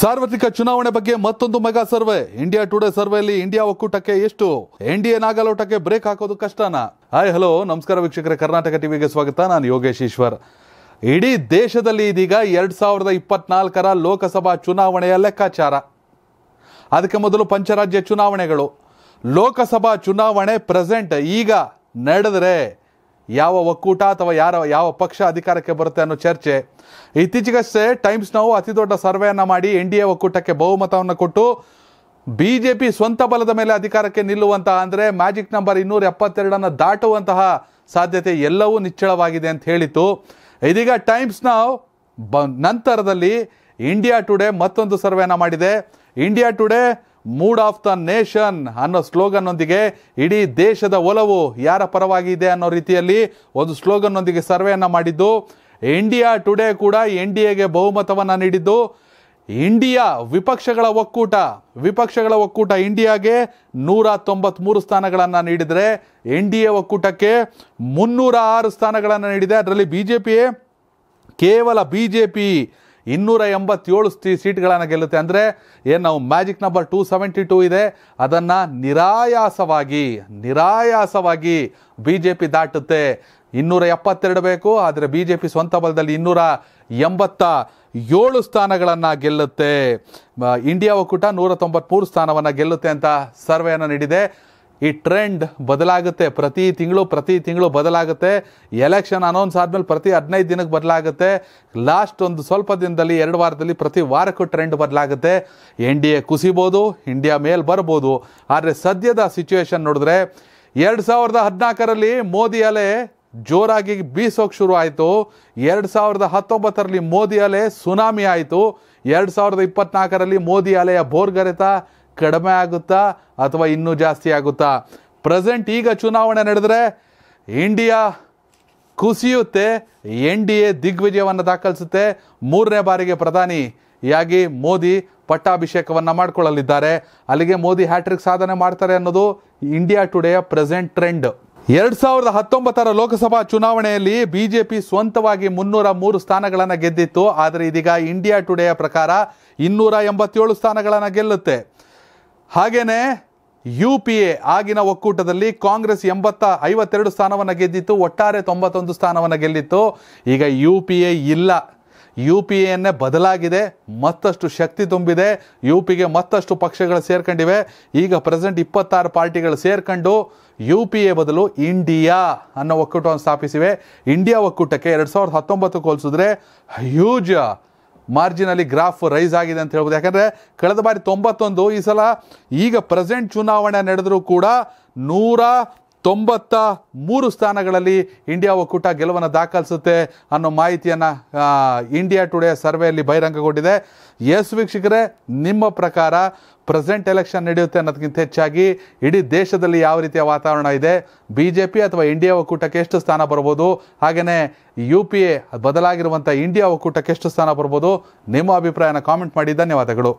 ಸಾರ್ವತ್ರಿಕ ಚುನಾವಣೆ ಬಗ್ಗೆ ಮತ್ತೊಂದು ಮೆಗಾ ಸರ್ವೆ ಇಂಡಿಯಾ ಟುಡೇ ಸರ್ವೆಯಲ್ಲಿ ಇಂಡಿಯಾ ಒಕ್ಕೂಟಕ್ಕೆ ಎಷ್ಟು ಎನ್ ಡಿ ಎ ನಾಗಲೋಟಕ್ಕೆ ಬ್ರೇಕ್ ಹಾಕೋದು ಕಷ್ಟನ ಹಾಯ್ ಹಲೋ ನಮಸ್ಕಾರ ವೀಕ್ಷಕರೇ ಕರ್ನಾಟಕ ಟಿವಿಗೆ ಸ್ವಾಗತ ನಾನು ಯೋಗೇಶ್ ಈಶ್ವರ್ ಇಡೀ ದೇಶದಲ್ಲಿ ಇದೀಗ ಎರಡ್ ಸಾವಿರದ ಇಪ್ಪತ್ನಾಲ್ಕರ ಲೋಕಸಭಾ ಚುನಾವಣೆಯ ಲೆಕ್ಕಾಚಾರ ಅದಕ್ಕೆ ಮೊದಲು ಪಂಚರಾಜ್ಯ ಚುನಾವಣೆಗಳು ಲೋಕಸಭಾ ಚುನಾವಣೆ ಪ್ರೆಸೆಂಟ್ ಈಗ ನಡೆದರೆ ಯಾವ ಒಕ್ಕೂಟ ಅಥವಾ ಯಾರ ಯಾವ ಪಕ್ಷ ಅಧಿಕಾರಕ್ಕೆ ಬರುತ್ತೆ ಅನ್ನೋ ಚರ್ಚೆ ಇತ್ತೀಚೆಗಷ್ಟೇ ಟೈಮ್ಸ್ ನಾವು ಅತಿ ದೊಡ್ಡ ಸರ್ವೆಯನ್ನು ಮಾಡಿ ಎನ್ ಡಿ ಎ ಒಕ್ಕೂಟಕ್ಕೆ ಬಹುಮತವನ್ನು ಕೊಟ್ಟು ಬಿ ಜೆ ಪಿ ಸ್ವಂತ ಬಲದ ಮೇಲೆ ಅಧಿಕಾರಕ್ಕೆ ನಿಲ್ಲುವಂತಹ ಅಂದರೆ ಮ್ಯಾಜಿಕ್ ನಂಬರ್ ಇನ್ನೂರ ಎಪ್ಪತ್ತೆರಡನ್ನು ದಾಟುವಂತಹ ಸಾಧ್ಯತೆ ಎಲ್ಲವೂ ನಿಚ್ಚಳವಾಗಿದೆ ಅಂತ ಹೇಳಿತ್ತು ಇದೀಗ ಟೈಮ್ಸ್ ನಾವು ಬ ನಂತರದಲ್ಲಿ ಇಂಡಿಯಾ ಟುಡೇ ಮತ್ತೊಂದು ಸರ್ವೆಯನ್ನು ಮಾಡಿದೆ India today mood of the nation ಅನ್ನೋ ಸ್ಲೋಗನ್ನೊಂದಿಗೆ ಇಡೀ ದೇಶದ ಒಲವು ಯಾರ ಪರವಾಗಿ ಇದೆ ಅನ್ನೋ ರೀತಿಯಲ್ಲಿ ಒಂದು ಸ್ಲೋಗನ್ನೊಂದಿಗೆ ಸರ್ವೆಯನ್ನು ಮಾಡಿದ್ದು ಇಂಡಿಯಾ ಟುಡೇ ಕೂಡ ಎನ್ ಡಿ ಎಗೆ ಬಹುಮತವನ್ನು ನೀಡಿದ್ದು ಇಂಡಿಯಾ ವಿಪಕ್ಷಗಳ ಒಕ್ಕೂಟ ವಿಪಕ್ಷಗಳ ಒಕ್ಕೂಟ ಇಂಡಿಯಾಗೆ ನೂರ ತೊಂಬತ್ಮೂರು ಸ್ಥಾನಗಳನ್ನು ನೀಡಿದರೆ ಎನ್ ಡಿ ಎ ಒಕ್ಕೂಟಕ್ಕೆ ಮುನ್ನೂರ ಆರು ಸ್ಥಾನಗಳನ್ನು ನೀಡಿದೆ ಅದರಲ್ಲಿ ಬಿ ಜೆ ಕೇವಲ ಬಿ ಜೆ ಪಿ ಇನ್ನೂರ ಎಂಬತ್ತೇಳು ಸೀಟ್ಗಳನ್ನು ಗೆಲ್ಲುತ್ತೆ ಅಂದರೆ ಏನು ನಾವು magic number two seventy two ಇದೆ ಅದನ್ನು ನಿರಾಯಾಸವಾಗಿ ನಿರಾಯಾಸವಾಗಿ ಬಿ ಜೆ ಪಿ ದಾಟುತ್ತೆ ಇನ್ನೂರ ಎಪ್ಪತ್ತೆರಡು ಬೇಕು ಆದರೆ ಬಿ ಜೆ ಪಿ ಸ್ವಂತ ಬಲದಲ್ಲಿ ಇನ್ನೂರ ಎಂಬತ್ತ ಏಳು ಸ್ಥಾನಗಳನ್ನು ಗೆಲ್ಲುತ್ತೆ ಇಂಡಿಯಾ ಒಕ್ಕೂಟ ನೂರ ತೊಂಬತ್ತ್ಮೂರು ಸ್ಥಾನವನ್ನು ಗೆಲ್ಲುತ್ತೆ ಅಂತ ಸರ್ವೆಯನ್ನು ನೀಡಿದೆ ಈ ಟ್ರೆಂಡ್ ಬದಲಾಗುತ್ತೆ ಪ್ರತಿ ತಿಂಗಳು ಪ್ರತಿ ತಿಂಗಳು ಬದಲಾಗುತ್ತೆ ಎಲೆಕ್ಷನ್ ಅನೌನ್ಸ್ ಆದಮೇಲೆ ಪ್ರತಿ ಹದಿನೈದು ದಿನಕ್ಕೆ ಬದಲಾಗುತ್ತೆ ಲಾಸ್ಟ್ ಒಂದು ಸ್ವಲ್ಪ ದಿನದಲ್ಲಿ ಎರಡು ವಾರದಲ್ಲಿ ಪ್ರತಿ ವಾರಕ್ಕೂ ಟ್ರೆಂಡ್ ಬದಲಾಗುತ್ತೆ ಎನ್ ಡಿ ಎ ಕುಸಿಬೋದು ಇಂಡಿಯಾ ಮೇಲೆ ಬರ್ಬೋದು ಆದರೆ ಸದ್ಯದ ಸಿಚುವೇಶನ್ ನೋಡಿದ್ರೆ ಎರಡು ಸಾವಿರದ ಹದಿನಾಲ್ಕರಲ್ಲಿ ಮೋದಿ ಅಲೆ ಜೋರಾಗಿ ಬೀಸೋಕೆ ಶುರು ಆಯಿತು ಎರಡು ಸಾವಿರದ ಹತ್ತೊಂಬತ್ತರಲ್ಲಿ ಮೋದಿ ಅಲೆ ಸುನಾಮಿ ಆಯಿತು ಎರಡು ಸಾವಿರದ ಇಪ್ಪತ್ನಾಲ್ಕರಲ್ಲಿ ಮೋದಿ ಅಲೆಯ ಬೋರ್ಗರೆತ ಕಡಿಮೆ ಆಗುತ್ತಾ ಅಥವಾ ಇನ್ನೂ ಜಾಸ್ತಿ ಆಗುತ್ತಾ ಪ್ರೆಸೆಂಟ್ ಈಗ ಚುನಾವಣೆ ನಡೆದರೆ ಇಂಡಿಯಾ ಕುಸಿಯುತ್ತೆ ಎನ್ ಡಿ ಎ ದಿಗ್ವಿಜಯವನ್ನು ದಾಖಲಿಸುತ್ತೆ ಮೂರನೇ ಬಾರಿಗೆ ಪ್ರಧಾನಿಯಾಗಿ ಮೋದಿ ಪಟ್ಟಾಭಿಷೇಕವನ್ನು ಮಾಡಿಕೊಳ್ಳಲಿದ್ದಾರೆ ಅಲ್ಲಿಗೆ ಮೋದಿ ಹ್ಯಾಟ್ರಿಕ್ ಸಾಧನೆ ಮಾಡ್ತಾರೆ ಅನ್ನೋದು ಇಂಡಿಯಾ ಟುಡೇಯ ಪ್ರೆಸೆಂಟ್ ಟ್ರೆಂಡ್ ಎರಡು ಸಾವಿರದ ಹತ್ತೊಂಬತ್ತರ ಲೋಕಸಭಾ ಚುನಾವಣೆಯಲ್ಲಿ ಬಿಜೆಪಿ ಸ್ವಂತವಾಗಿ ಮುನ್ನೂರ ಮೂರು ಸ್ಥಾನಗಳನ್ನು ಗೆದ್ದಿತ್ತು ಆದರೆ ಇದೀಗ ಇಂಡಿಯಾ ಟುಡೇಯ ಪ್ರಕಾರ ಇನ್ನೂರ ಎಂಬತ್ತೇಳು ಸ್ಥಾನಗಳನ್ನು ಗೆಲ್ಲುತ್ತೆ ಹಾಗೇನೆ ಯು ಪಿ ಎ ಆಗಿನ ಒಕ್ಕೂಟದಲ್ಲಿ ಕಾಂಗ್ರೆಸ್ ಎಂಬತ್ತ ಐವತ್ತೆರಡು ಸ್ಥಾನವನ್ನು ಗೆದ್ದಿತ್ತು ಒಟ್ಟಾರೆ ತೊಂಬತ್ತೊಂದು ಸ್ಥಾನವನ್ನು ಗೆಲ್ಲಿತ್ತು ಈಗ ಯು ಪಿ ಎ ಇಲ್ಲ ಯು ಪಿ ಎನ್ನೇ ಬದಲಾಗಿದೆ ಮತ್ತಷ್ಟು ಶಕ್ತಿ ತುಂಬಿದೆ ಯು ಪಿಗೆ ಮತ್ತಷ್ಟು ಪಕ್ಷಗಳು ಸೇರ್ಕೊಂಡಿವೆ ಈಗ ಪ್ರೆಸೆಂಟ್ ಇಪ್ಪತ್ತಾರು ಪಾರ್ಟಿಗಳು ಸೇರ್ಕೊಂಡು ಯು ಪಿ ಎ ಬದಲು ಇಂಡಿಯಾ ಅನ್ನೋ ಒಕ್ಕೂಟವನ್ನು ಸ್ಥಾಪಿಸಿವೆ ಇಂಡಿಯಾ ಒಕ್ಕೂಟಕ್ಕೆ ಎರಡು ಸಾವಿರದ ಹತ್ತೊಂಬತ್ತು ಹೋಲಿಸಿದ್ರೆ ಹ್ಯೂಜ್ ಮಾರ್ಜಿನಲ್ಲಿ ಗ್ರಾಫ್ ರೈಸ್ ಆಗಿದೆ ಅಂತ ಹೇಳ್ಬೋದು ಯಾಕಂದರೆ ಕಳೆದ ಬಾರಿ ತೊಂಬತ್ತೊಂದು ಈ ಸಲ ಈಗ ಪ್ರೆಸೆಂಟ್ ಚುನಾವಣೆ ನಡೆದರೂ ಕೂಡ ನೂರ ತೊಂಬತ್ತ ಮೂರು ಸ್ಥಾನಗಳಲ್ಲಿ ಇಂಡಿಯಾ ಒಕ್ಕೂಟ ಗೆಲುವನ್ನು ದಾಖಲಿಸುತ್ತೆ ಅನ್ನೋ ಮಾಹಿತಿಯನ್ನು ಇಂಡಿಯಾ ಟುಡೇ ಸರ್ವೆಯಲ್ಲಿ ಬಹಿರಂಗಗೊಂಡಿದೆ ಎಸ್ ವೀಕ್ಷಕರೇ ನಿಮ್ಮ ಪ್ರಕಾರ ಪ್ರೆಸೆಂಟ್ ಎಲೆಕ್ಷನ್ ನಡೆಯುತ್ತೆ ಅನ್ನೋದಕ್ಕಿಂತ ಹೆಚ್ಚಾಗಿ ಇಡೀ ದೇಶದಲ್ಲಿ ಯಾವ ರೀತಿಯ ವಾತಾವರಣ ಇದೆ ಬಿ ಜೆ ಪಿ ಅಥವಾ ಇಂಡಿಯಾ ಒಕ್ಕೂಟಕ್ಕೆ ಎಷ್ಟು ಸ್ಥಾನ ಬರ್ಬೋದು ಹಾಗೆಯೇ ಯು ಪಿ ಎ ಬದಲಾಗಿರುವಂಥ ಇಂಡಿಯಾ ಒಕ್ಕೂಟಕ್ಕೆ ಎಷ್ಟು ಸ್ಥಾನ ಬರ್ಬೋದು ನಿಮ್ಮ ಅಭಿಪ್ರಾಯನ ಕಾಮೆಂಟ್ ಮಾಡಿ ಧನ್ಯವಾದಗಳು